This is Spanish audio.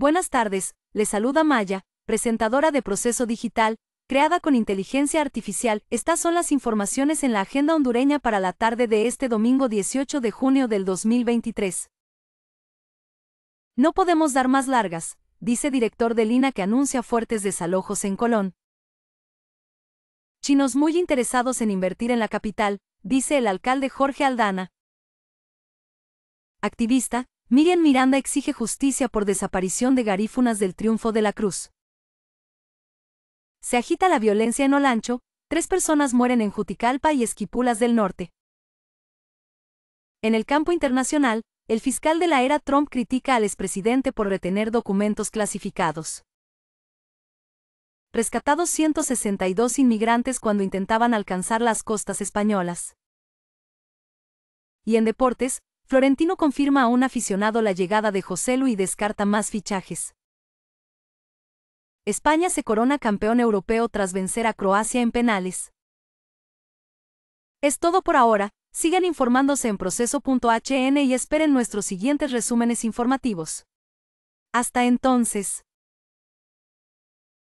Buenas tardes, le saluda Maya, presentadora de Proceso Digital, creada con inteligencia artificial. Estas son las informaciones en la agenda hondureña para la tarde de este domingo 18 de junio del 2023. No podemos dar más largas, dice director de Lina que anuncia fuertes desalojos en Colón. Chinos muy interesados en invertir en la capital, dice el alcalde Jorge Aldana. Activista, Miriam Miranda exige justicia por desaparición de garífunas del triunfo de la cruz. Se agita la violencia en Olancho, tres personas mueren en Juticalpa y Esquipulas del Norte. En el campo internacional, el fiscal de la era Trump critica al expresidente por retener documentos clasificados. Rescatados 162 inmigrantes cuando intentaban alcanzar las costas españolas. Y en deportes, Florentino confirma a un aficionado la llegada de Joselu y descarta más fichajes. España se corona campeón europeo tras vencer a Croacia en penales. Es todo por ahora, sigan informándose en proceso.hn y esperen nuestros siguientes resúmenes informativos. Hasta entonces.